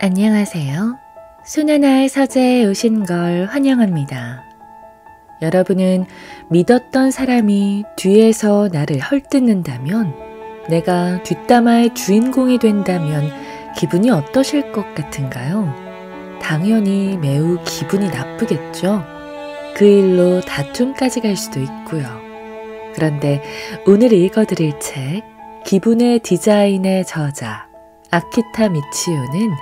안녕하세요. 수나나의 서재에 오신 걸 환영합니다. 여러분은 믿었던 사람이 뒤에서 나를 헐뜯는다면, 내가 뒷담화의 주인공이 된다면 기분이 어떠실 것 같은가요? 당연히 매우 기분이 나쁘겠죠. 그 일로 다툼까지 갈 수도 있고요. 그런데 오늘 읽어드릴 책, 기분의 디자인의 저자, 아키타 미치오는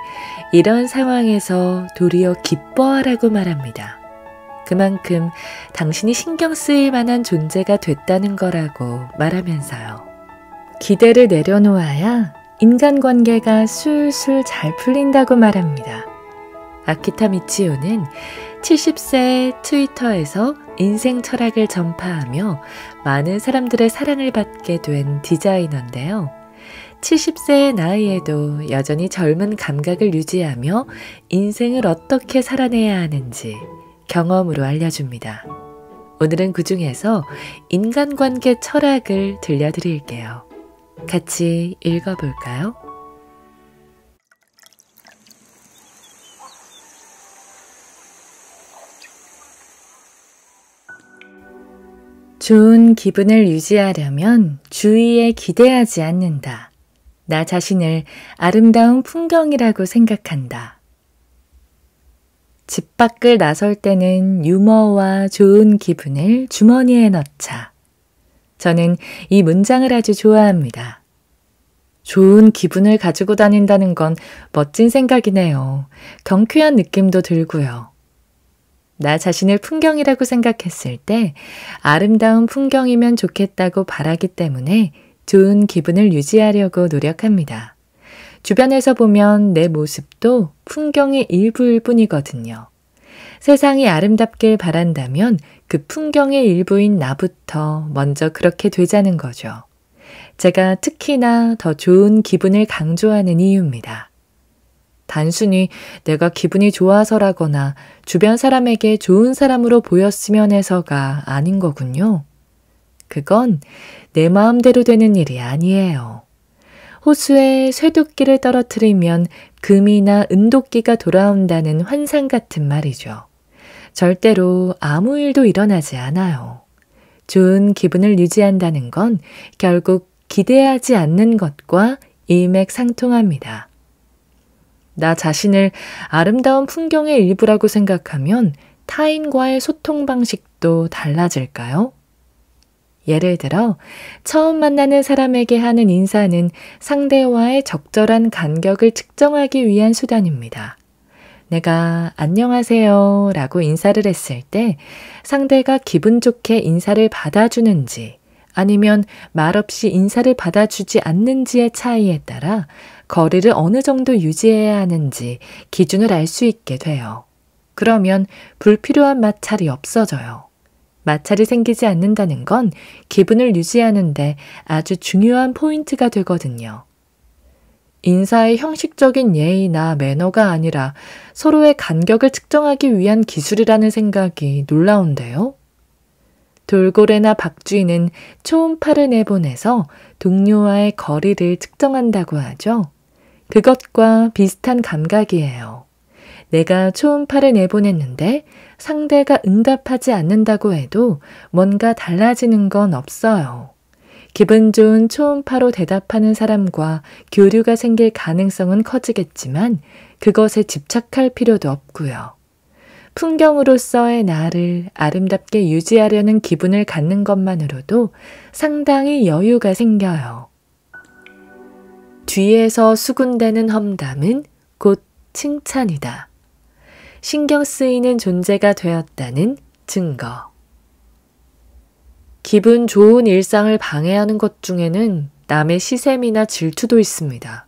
이런 상황에서 도리어 기뻐하라고 말합니다. 그만큼 당신이 신경 쓰일 만한 존재가 됐다는 거라고 말하면서요. 기대를 내려놓아야 인간관계가 술술 잘 풀린다고 말합니다. 아키타 미치오는 70세 트위터에서 인생 철학을 전파하며 많은 사람들의 사랑을 받게 된 디자이너인데요. 70세의 나이에도 여전히 젊은 감각을 유지하며 인생을 어떻게 살아내야 하는지 경험으로 알려줍니다. 오늘은 그 중에서 인간관계 철학을 들려드릴게요. 같이 읽어볼까요? 좋은 기분을 유지하려면 주위에 기대하지 않는다. 나 자신을 아름다운 풍경이라고 생각한다. 집 밖을 나설 때는 유머와 좋은 기분을 주머니에 넣자. 저는 이 문장을 아주 좋아합니다. 좋은 기분을 가지고 다닌다는 건 멋진 생각이네요. 경쾌한 느낌도 들고요. 나 자신을 풍경이라고 생각했을 때 아름다운 풍경이면 좋겠다고 바라기 때문에 좋은 기분을 유지하려고 노력합니다. 주변에서 보면 내 모습도 풍경의 일부일 뿐이거든요. 세상이 아름답길 바란다면 그 풍경의 일부인 나부터 먼저 그렇게 되자는 거죠. 제가 특히나 더 좋은 기분을 강조하는 이유입니다. 단순히 내가 기분이 좋아서라거나 주변 사람에게 좋은 사람으로 보였으면 해서가 아닌 거군요. 그건 내 마음대로 되는 일이 아니에요. 호수에 쇠도끼를 떨어뜨리면 금이나 은도끼가 돌아온다는 환상 같은 말이죠. 절대로 아무 일도 일어나지 않아요. 좋은 기분을 유지한다는 건 결국 기대하지 않는 것과 일맥상통합니다. 나 자신을 아름다운 풍경의 일부라고 생각하면 타인과의 소통 방식도 달라질까요? 예를 들어, 처음 만나는 사람에게 하는 인사는 상대와의 적절한 간격을 측정하기 위한 수단입니다. 내가 안녕하세요 라고 인사를 했을 때 상대가 기분 좋게 인사를 받아주는지 아니면 말없이 인사를 받아주지 않는지의 차이에 따라 거리를 어느 정도 유지해야 하는지 기준을 알 수 있게 돼요. 그러면 불필요한 마찰이 없어져요. 마찰이 생기지 않는다는 건 기분을 유지하는데 아주 중요한 포인트가 되거든요. 인사의 형식적인 예의나 매너가 아니라 서로의 간격을 측정하기 위한 기술이라는 생각이 놀라운데요. 돌고래나 박쥐는 초음파를 내보내서 동료와의 거리를 측정한다고 하죠. 그것과 비슷한 감각이에요. 내가 초음파를 내보냈는데 상대가 응답하지 않는다고 해도 뭔가 달라지는 건 없어요. 기분 좋은 초음파로 대답하는 사람과 교류가 생길 가능성은 커지겠지만 그것에 집착할 필요도 없고요. 풍경으로서의 나를 아름답게 유지하려는 기분을 갖는 것만으로도 상당히 여유가 생겨요. 뒤에서 수군대는 험담은 곧 칭찬이다. 신경 쓰이는 존재가 되었다는 증거. 기분 좋은 일상을 방해하는 것 중에는 남의 시샘이나 질투도 있습니다.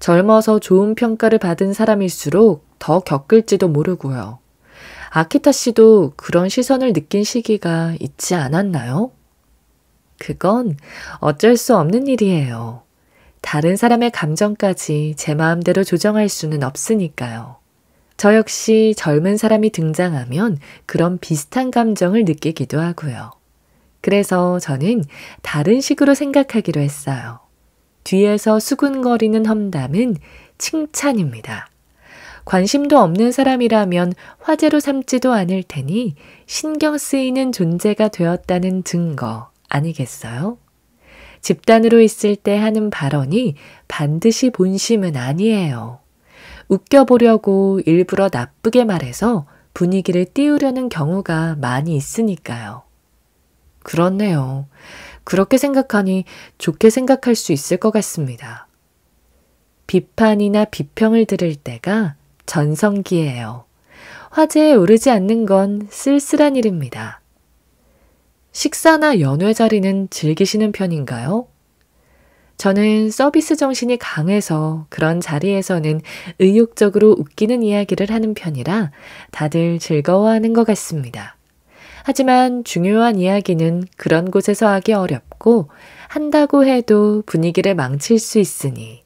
젊어서 좋은 평가를 받은 사람일수록 더 겪을지도 모르고요. 아키타 씨도 그런 시선을 느낀 시기가 있지 않았나요? 그건 어쩔 수 없는 일이에요. 다른 사람의 감정까지 제 마음대로 조정할 수는 없으니까요. 저 역시 젊은 사람이 등장하면 그런 비슷한 감정을 느끼기도 하고요. 그래서 저는 다른 식으로 생각하기로 했어요. 뒤에서 수근거리는 험담은 칭찬입니다. 관심도 없는 사람이라면 화제로 삼지도 않을 테니 신경 쓰이는 존재가 되었다는 증거 아니겠어요? 집단으로 있을 때 하는 발언이 반드시 본심은 아니에요. 웃겨보려고 일부러 나쁘게 말해서 분위기를 띄우려는 경우가 많이 있으니까요. 그렇네요. 그렇게 생각하니 좋게 생각할 수 있을 것 같습니다. 비판이나 비평을 들을 때가 전성기예요. 화제에 오르지 않는 건 쓸쓸한 일입니다. 식사나 연회 자리는 즐기시는 편인가요? 저는 서비스 정신이 강해서 그런 자리에서는 의욕적으로 웃기는 이야기를 하는 편이라 다들 즐거워하는 것 같습니다. 하지만 중요한 이야기는 그런 곳에서 하기 어렵고 한다고 해도 분위기를 망칠 수 있으니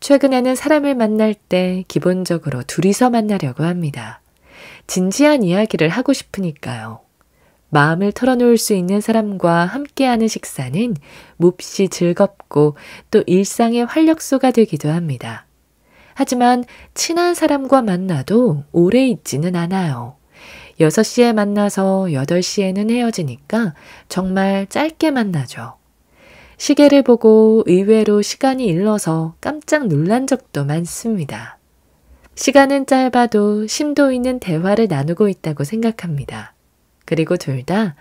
최근에는 사람을 만날 때 기본적으로 둘이서 만나려고 합니다. 진지한 이야기를 하고 싶으니까요. 마음을 털어놓을 수 있는 사람과 함께하는 식사는 몹시 즐겁고 또 일상의 활력소가 되기도 합니다. 하지만 친한 사람과 만나도 오래 있지는 않아요. 6시에 만나서 8시에는 헤어지니까 정말 짧게 만나죠. 시계를 보고 의외로 시간이 일러서 깜짝 놀란 적도 많습니다. 시간은 짧아도 심도 있는 대화를 나누고 있다고 생각합니다. 그리고 둘 다,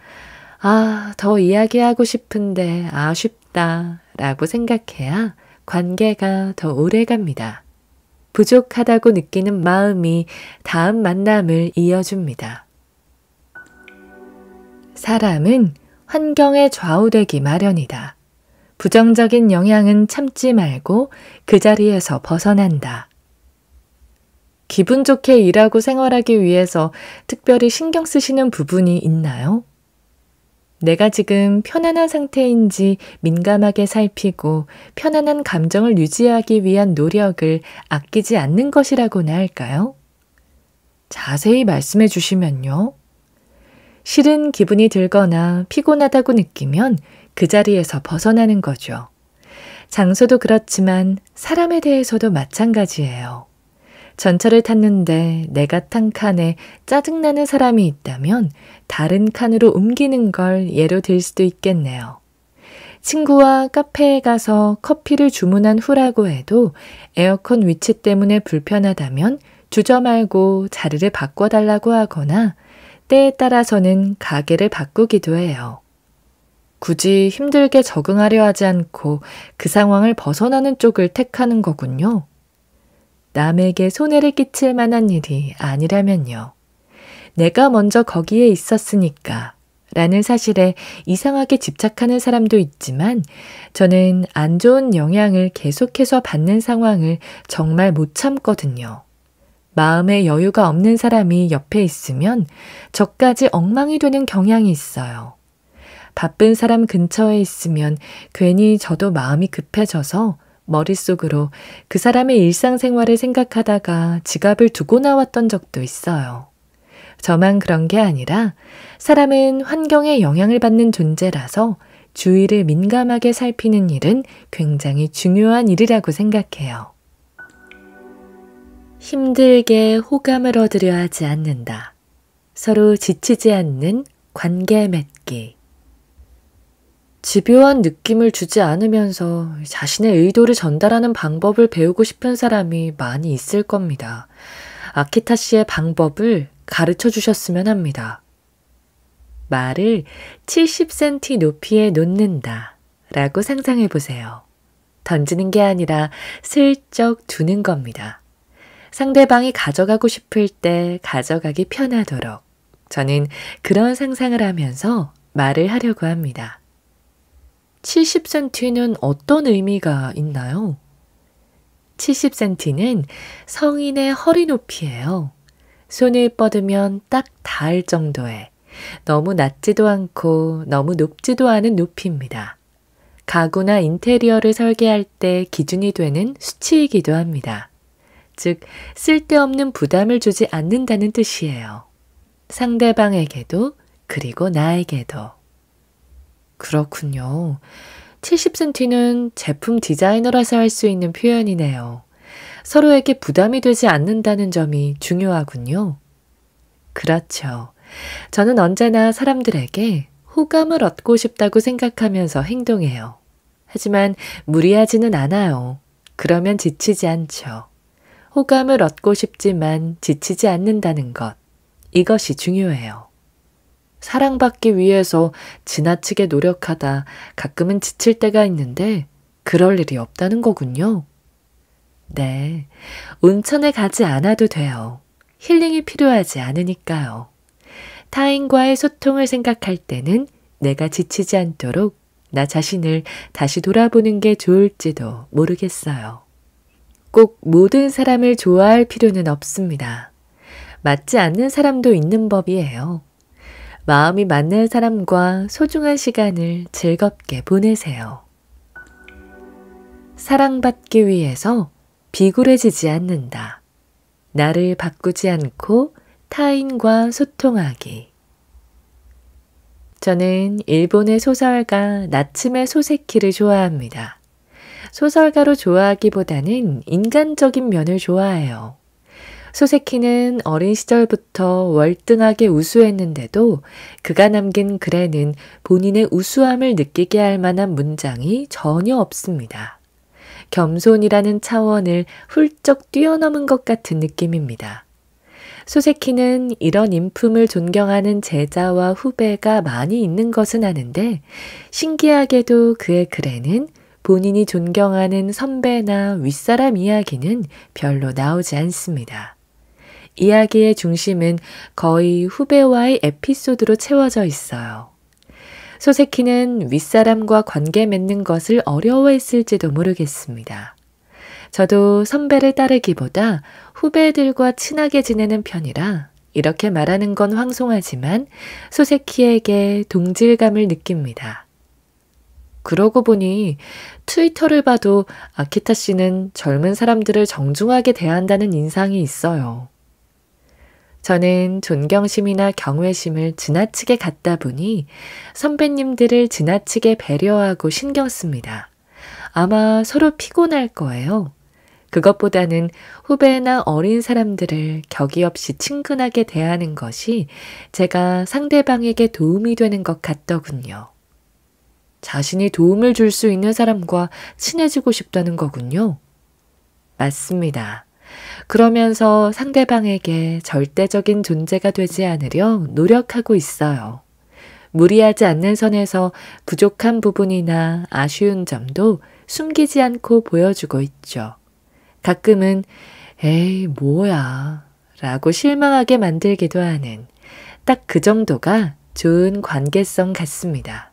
아, 더 이야기하고 싶은데 아쉽다 라고 생각해야 관계가 더 오래 갑니다. 부족하다고 느끼는 마음이 다음 만남을 이어줍니다. 사람은 환경에 좌우되기 마련이다. 부정적인 영향은 참지 말고 그 자리에서 벗어난다. 기분 좋게 일하고 생활하기 위해서 특별히 신경 쓰시는 부분이 있나요? 내가 지금 편안한 상태인지 민감하게 살피고 편안한 감정을 유지하기 위한 노력을 아끼지 않는 것이라고나 할까요? 자세히 말씀해 주시면요. 싫은 기분이 들거나 피곤하다고 느끼면 그 자리에서 벗어나는 거죠. 장소도 그렇지만 사람에 대해서도 마찬가지예요. 전철을 탔는데 내가 탄 칸에 짜증나는 사람이 있다면 다른 칸으로 옮기는 걸 예로 들 수도 있겠네요. 친구와 카페에 가서 커피를 주문한 후라고 해도 에어컨 위치 때문에 불편하다면 주저 말고 자리를 바꿔달라고 하거나 때에 따라서는 가게를 바꾸기도 해요. 굳이 힘들게 적응하려 하지 않고 그 상황을 벗어나는 쪽을 택하는 거군요. 남에게 손해를 끼칠 만한 일이 아니라면요. 내가 먼저 거기에 있었으니까 라는 사실에 이상하게 집착하는 사람도 있지만 저는 안 좋은 영향을 계속해서 받는 상황을 정말 못 참거든요. 마음의 여유가 없는 사람이 옆에 있으면 저까지 엉망이 되는 경향이 있어요. 바쁜 사람 근처에 있으면 괜히 저도 마음이 급해져서 머릿속으로 그 사람의 일상생활을 생각하다가 지갑을 두고 나왔던 적도 있어요. 저만 그런 게 아니라 사람은 환경에 영향을 받는 존재라서 주위를 민감하게 살피는 일은 굉장히 중요한 일이라고 생각해요. 힘들게 호감을 얻으려 하지 않는다. 서로 지치지 않는 관계 맺기. 집요한 느낌을 주지 않으면서 자신의 의도를 전달하는 방법을 배우고 싶은 사람이 많이 있을 겁니다. 아키타 씨의 방법을 가르쳐 주셨으면 합니다. 말을 70cm 높이에 놓는다 라고 상상해 보세요. 던지는 게 아니라 슬쩍 두는 겁니다. 상대방이 가져가고 싶을 때 가져가기 편하도록 저는 그런 상상을 하면서 말을 하려고 합니다. 70cm는 어떤 의미가 있나요? 70cm는 성인의 허리 높이예요. 손을 뻗으면 딱 닿을 정도의 너무 낮지도 않고 너무 높지도 않은 높이입니다. 가구나 인테리어를 설계할 때 기준이 되는 수치이기도 합니다. 즉, 쓸데없는 부담을 주지 않는다는 뜻이에요. 상대방에게도 그리고 나에게도. 그렇군요. 70cm는 제품 디자이너라서 할 수 있는 표현이네요. 서로에게 부담이 되지 않는다는 점이 중요하군요. 그렇죠. 저는 언제나 사람들에게 호감을 얻고 싶다고 생각하면서 행동해요. 하지만 무리하지는 않아요. 그러면 지치지 않죠. 호감을 얻고 싶지만 지치지 않는다는 것. 이것이 중요해요. 사랑받기 위해서 지나치게 노력하다 가끔은 지칠 때가 있는데 그럴 일이 없다는 거군요. 네. 온천에 가지 않아도 돼요. 힐링이 필요하지 않으니까요. 타인과의 소통을 생각할 때는 내가 지치지 않도록 나 자신을 다시 돌아보는 게 좋을지도 모르겠어요. 꼭 모든 사람을 좋아할 필요는 없습니다. 맞지 않는 사람도 있는 법이에요. 마음이 맞는 사람과 소중한 시간을 즐겁게 보내세요. 사랑받기 위해서 비굴해지지 않는다. 나를 바꾸지 않고 타인과 소통하기. 저는 일본의 소설가 나츠메 소세키를 좋아합니다. 소설가로 좋아하기보다는 인간적인 면을 좋아해요. 소세키는 어린 시절부터 월등하게 우수했는데도 그가 남긴 글에는 본인의 우수함을 느끼게 할 만한 문장이 전혀 없습니다. 겸손이라는 차원을 훌쩍 뛰어넘은 것 같은 느낌입니다. 소세키는 이런 인품을 존경하는 제자와 후배가 많이 있는 것은 아는데 신기하게도 그의 글에는 본인이 존경하는 선배나 윗사람 이야기는 별로 나오지 않습니다. 이야기의 중심은 거의 후배와의 에피소드로 채워져 있어요. 소세키는 윗사람과 관계 맺는 것을 어려워했을지도 모르겠습니다. 저도 선배를 따르기보다 후배들과 친하게 지내는 편이라 이렇게 말하는 건 황송하지만 소세키에게 동질감을 느낍니다. 그러고 보니 트위터를 봐도 아키타 씨는 젊은 사람들을 정중하게 대한다는 인상이 있어요. 저는 존경심이나 경외심을 지나치게 갖다 보니 선배님들을 지나치게 배려하고 신경 씁니다. 아마 서로 피곤할 거예요. 그것보다는 후배나 어린 사람들을 격이 없이 친근하게 대하는 것이 제가 상대방에게 도움이 되는 것 같더군요. 자신이 도움을 줄 수 있는 사람과 친해지고 싶다는 거군요. 맞습니다. 그러면서 상대방에게 절대적인 존재가 되지 않으려 노력하고 있어요. 무리하지 않는 선에서 부족한 부분이나 아쉬운 점도 숨기지 않고 보여주고 있죠. 가끔은 에이, 뭐야. 라고 실망하게 만들기도 하는 딱 그 정도가 좋은 관계성 같습니다.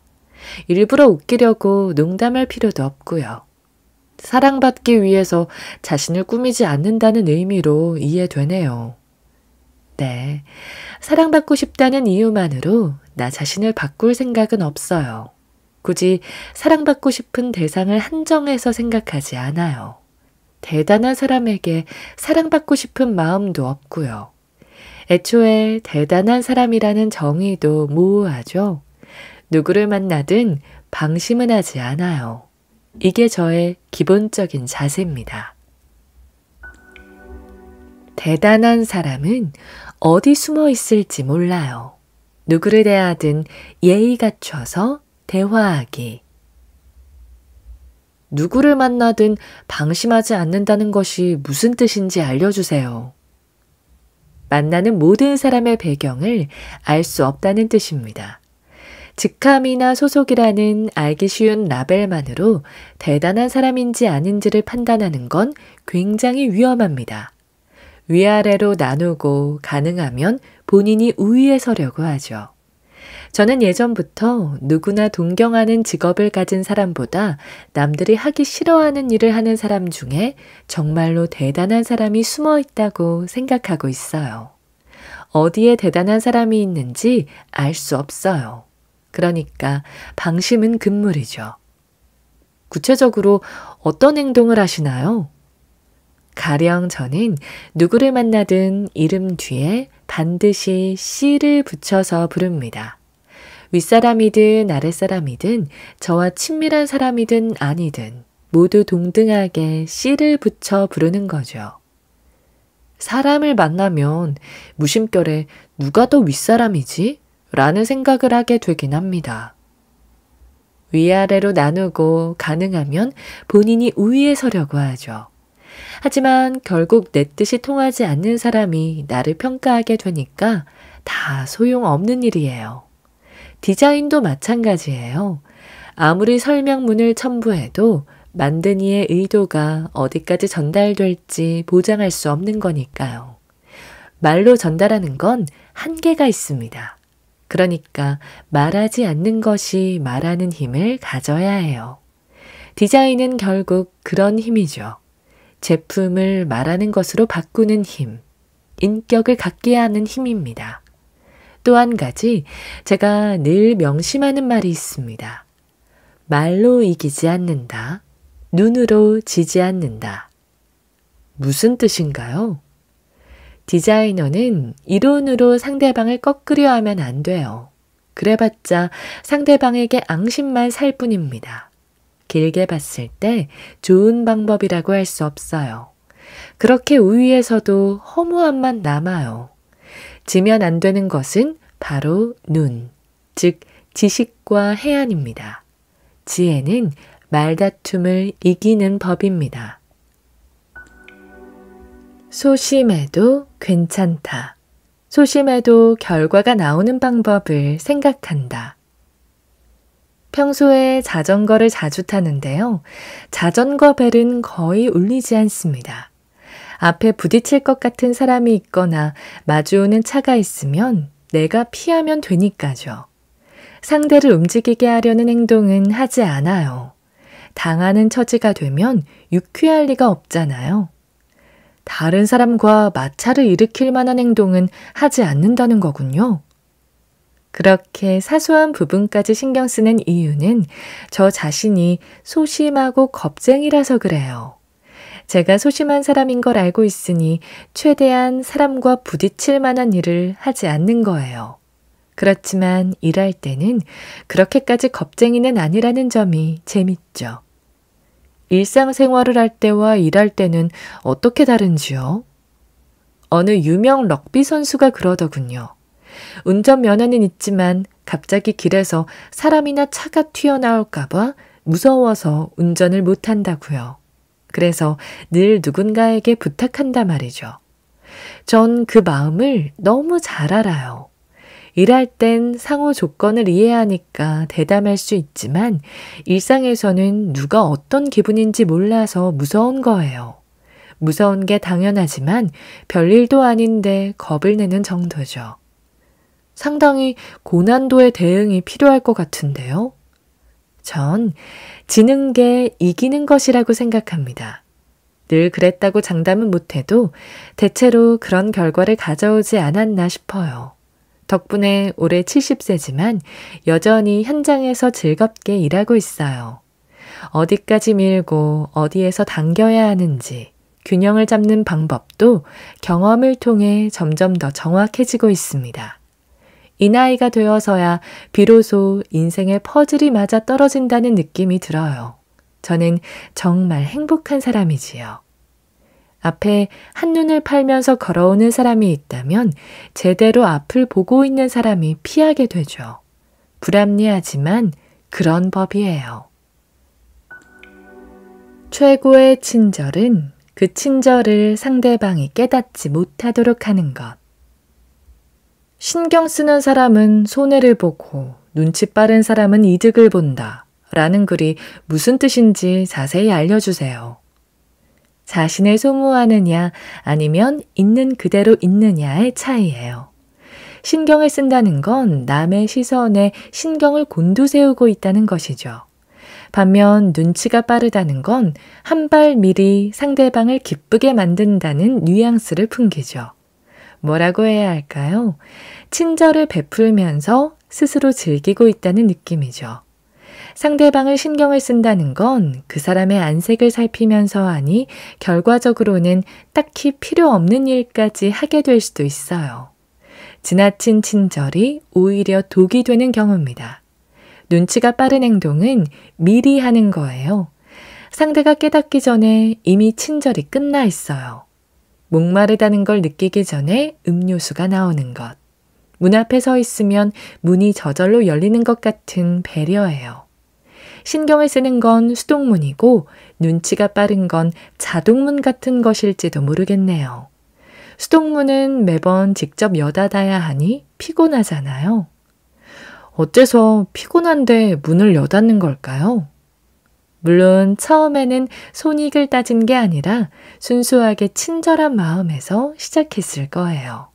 일부러 웃기려고 농담할 필요도 없고요. 사랑받기 위해서 자신을 꾸미지 않는다는 의미로 이해되네요. 네. 사랑받고 싶다는 이유만으로 나 자신을 바꿀 생각은 없어요. 굳이 사랑받고 싶은 대상을 한정해서 생각하지 않아요. 대단한 사람에게 사랑받고 싶은 마음도 없고요. 애초에 대단한 사람이라는 정의도 모호하죠. 누구를 만나든 방심은 하지 않아요. 이게 저의 기본적인 자세입니다. 대단한 사람은 어디 숨어 있을지 몰라요. 누구를 대하든 예의 갖춰서 대화하기. 누구를 만나든 방심하지 않는다는 것이 무슨 뜻인지 알려주세요. 만나는 모든 사람의 배경을 알 수 없다는 뜻입니다. 직함이나 소속이라는 알기 쉬운 라벨만으로 대단한 사람인지 아닌지를 판단하는 건 굉장히 위험합니다. 위아래로 나누고 가능하면 본인이 우위에 서려고 하죠. 저는 예전부터 누구나 동경하는 직업을 가진 사람보다 남들이 하기 싫어하는 일을 하는 사람 중에 정말로 대단한 사람이 숨어 있다고 생각하고 있어요. 어디에 대단한 사람이 있는지 알 수 없어요. 그러니까 방심은 금물이죠. 구체적으로 어떤 행동을 하시나요? 가령 저는 누구를 만나든 이름 뒤에 반드시 씨를 붙여서 부릅니다. 윗사람이든 아랫사람이든 저와 친밀한 사람이든 아니든 모두 동등하게 씨를 붙여 부르는 거죠. 사람을 만나면 무심결에 누가 더 윗사람이지? 라는 생각을 하게 되긴 합니다. 위아래로 나누고 가능하면 본인이 우위에 서려고 하죠. 하지만 결국 내 뜻이 통하지 않는 사람이 나를 평가하게 되니까 다 소용없는 일이에요. 디자인도 마찬가지예요. 아무리 설명문을 첨부해도 만든 이의 의도가 어디까지 전달될지 보장할 수 없는 거니까요. 말로 전달하는 건 한계가 있습니다. 그러니까 말하지 않는 것이 말하는 힘을 가져야 해요. 디자인은 결국 그런 힘이죠. 제품을 말하는 것으로 바꾸는 힘, 인격을 갖게 하는 힘입니다. 또 한 가지 제가 늘 명심하는 말이 있습니다. 말로 이기지 않는다. 눈으로 지지 않는다. 무슨 뜻인가요? 디자이너는 이론으로 상대방을 꺾으려 하면 안 돼요. 그래봤자 상대방에게 앙심만 살 뿐입니다. 길게 봤을 때 좋은 방법이라고 할 수 없어요. 그렇게 우위에서도 허무함만 남아요. 지면 안 되는 것은 바로 눈, 즉 지식과 해안입니다. 지혜는 말다툼을 이기는 법입니다. 소심해도 괜찮다. 소심해도 결과가 나오는 방법을 생각한다. 평소에 자전거를 자주 타는데요. 자전거 벨은 거의 울리지 않습니다. 앞에 부딪힐 것 같은 사람이 있거나 마주오는 차가 있으면 내가 피하면 되니까죠. 상대를 움직이게 하려는 행동은 하지 않아요. 당하는 처지가 되면 유쾌할 리가 없잖아요. 다른 사람과 마찰을 일으킬 만한 행동은 하지 않는다는 거군요. 그렇게 사소한 부분까지 신경 쓰는 이유는 저 자신이 소심하고 겁쟁이라서 그래요. 제가 소심한 사람인 걸 알고 있으니 최대한 사람과 부딪힐 만한 일을 하지 않는 거예요. 그렇지만 일할 때는 그렇게까지 겁쟁이는 아니라는 점이 재밌죠. 일상생활을 할 때와 일할 때는 어떻게 다른지요? 어느 유명 럭비 선수가 그러더군요. 운전면허는 있지만 갑자기 길에서 사람이나 차가 튀어나올까봐 무서워서 운전을 못한다고요. 그래서 늘 누군가에게 부탁한다 말이죠. 전 그 마음을 너무 잘 알아요. 일할 땐 상호 조건을 이해하니까 대담할 수 있지만 일상에서는 누가 어떤 기분인지 몰라서 무서운 거예요. 무서운 게 당연하지만 별일도 아닌데 겁을 내는 정도죠. 상당히 고난도의 대응이 필요할 것 같은데요. 전 지는 게 이기는 것이라고 생각합니다. 늘 그랬다고 장담은 못해도 대체로 그런 결과를 가져오지 않았나 싶어요. 덕분에 올해 70세지만 여전히 현장에서 즐겁게 일하고 있어요. 어디까지 밀고 어디에서 당겨야 하는지 균형을 잡는 방법도 경험을 통해 점점 더 정확해지고 있습니다. 이 나이가 되어서야 비로소 인생의 퍼즐이 맞아 떨어진다는 느낌이 들어요. 저는 정말 행복한 사람이지요. 앞에 한눈을 팔면서 걸어오는 사람이 있다면 제대로 앞을 보고 있는 사람이 피하게 되죠. 불합리하지만 그런 법이에요. 최고의 친절은 그 친절을 상대방이 깨닫지 못하도록 하는 것. 신경 쓰는 사람은 손해를 보고 눈치 빠른 사람은 이득을 본다. 라는 글이 무슨 뜻인지 자세히 알려주세요. 자신을 소모하느냐 아니면 있는 그대로 있느냐의 차이예요. 신경을 쓴다는 건 남의 시선에 신경을 곤두세우고 있다는 것이죠. 반면 눈치가 빠르다는 건 한 발 미리 상대방을 기쁘게 만든다는 뉘앙스를 풍기죠. 뭐라고 해야 할까요? 친절을 베풀면서 스스로 즐기고 있다는 느낌이죠. 상대방을 신경을 쓴다는 건 그 사람의 안색을 살피면서 하니 결과적으로는 딱히 필요 없는 일까지 하게 될 수도 있어요. 지나친 친절이 오히려 독이 되는 경우입니다. 눈치가 빠른 행동은 미리 하는 거예요. 상대가 깨닫기 전에 이미 친절이 끝나 있어요. 목마르다는 걸 느끼기 전에 음료수가 나오는 것. 문 앞에 서 있으면 문이 저절로 열리는 것 같은 배려예요. 신경을 쓰는 건 수동문이고 눈치가 빠른 건 자동문 같은 것일지도 모르겠네요. 수동문은 매번 직접 여닫아야 하니 피곤하잖아요. 어째서 피곤한데 문을 여닫는 걸까요? 물론 처음에는 손익을 따진 게 아니라 순수하게 친절한 마음에서 시작했을 거예요.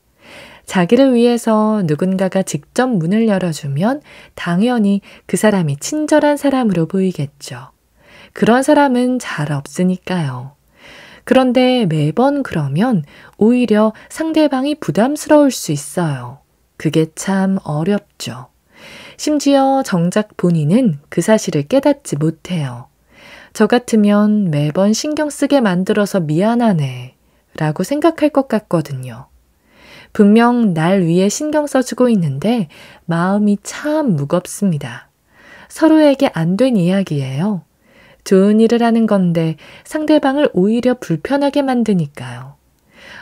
자기를 위해서 누군가가 직접 문을 열어주면 당연히 그 사람이 친절한 사람으로 보이겠죠. 그런 사람은 잘 없으니까요. 그런데 매번 그러면 오히려 상대방이 부담스러울 수 있어요. 그게 참 어렵죠. 심지어 정작 본인은 그 사실을 깨닫지 못해요. 저 같으면 매번 신경 쓰게 만들어서 미안하네. 라고 생각할 것 같거든요. 분명 날 위해 신경 써주고 있는데 마음이 참 무겁습니다. 서로에게 안 된 이야기예요. 좋은 일을 하는 건데 상대방을 오히려 불편하게 만드니까요.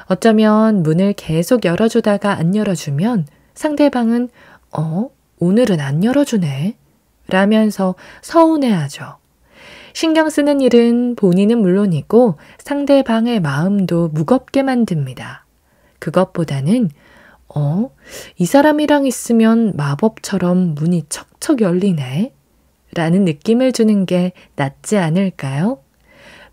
어쩌면 문을 계속 열어주다가 안 열어주면 상대방은 어? 오늘은 안 열어주네? 라면서 서운해하죠. 신경 쓰는 일은 본인은 물론이고 상대방의 마음도 무겁게 만듭니다. 그것보다는 어, 이 사람이랑 있으면 마법처럼 문이 척척 열리네? 라는 느낌을 주는 게 낫지 않을까요?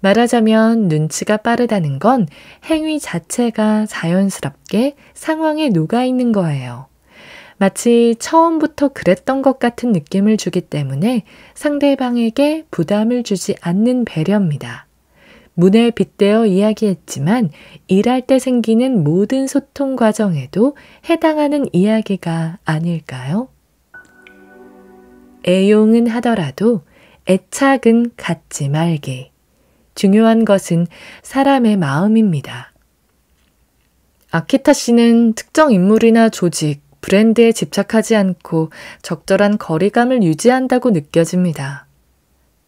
말하자면 눈치가 빠르다는 건 행위 자체가 자연스럽게 상황에 녹아 있는 거예요. 마치 처음부터 그랬던 것 같은 느낌을 주기 때문에 상대방에게 부담을 주지 않는 배려입니다. 문에 빗대어 이야기했지만 일할 때 생기는 모든 소통 과정에도 해당하는 이야기가 아닐까요? 애용은 하더라도 애착은 갖지 말게 중요한 것은 사람의 마음입니다. 아키타 씨는 특정 인물이나 조직, 브랜드에 집착하지 않고 적절한 거리감을 유지한다고 느껴집니다.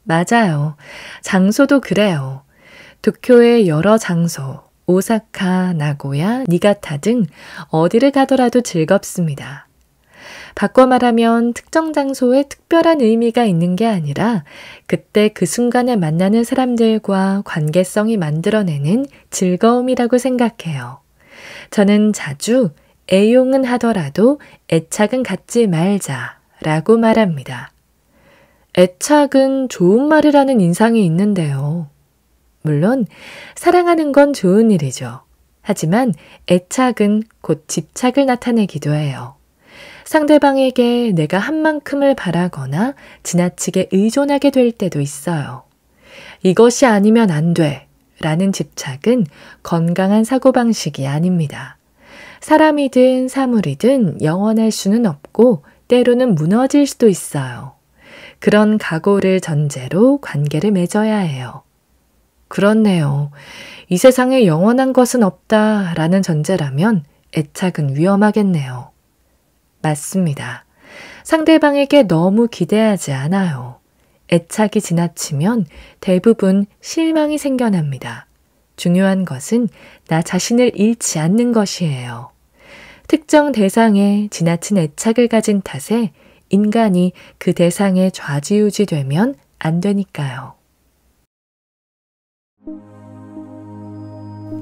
맞아요. 장소도 그래요. 도쿄의 여러 장소, 오사카, 나고야, 니가타 등 어디를 가더라도 즐겁습니다. 바꿔 말하면 특정 장소에 특별한 의미가 있는 게 아니라 그때 그 순간에 만나는 사람들과 관계성이 만들어내는 즐거움이라고 생각해요. 저는 자주 애용은 하더라도 애착은 갖지 말자 라고 말합니다. 애착은 좋은 말이라는 인상이 있는데요. 물론 사랑하는 건 좋은 일이죠. 하지만 애착은 곧 집착을 나타내기도 해요. 상대방에게 내가 한 만큼을 바라거나 지나치게 의존하게 될 때도 있어요. 이것이 아니면 안 돼. 라는 집착은 건강한 사고방식이 아닙니다. 사람이든 사물이든 영원할 수는 없고 때로는 무너질 수도 있어요. 그런 각오를 전제로 관계를 맺어야 해요. 그렇네요. 이 세상에 영원한 것은 없다 라는 전제라면 애착은 위험하겠네요. 맞습니다. 상대방에게 너무 기대하지 않아요. 애착이 지나치면 대부분 실망이 생겨납니다. 중요한 것은 나 자신을 잃지 않는 것이에요. 특정 대상에 지나친 애착을 가진 탓에 인간이 그 대상에 좌지우지 되면 안 되니까요.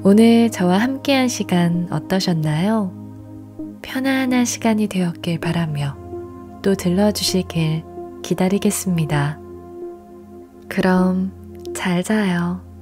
오늘 저와 함께한 시간 어떠셨나요? 편안한 시간이 되었길 바라며 또 들러주시길 기다리겠습니다. 그럼 잘 자요.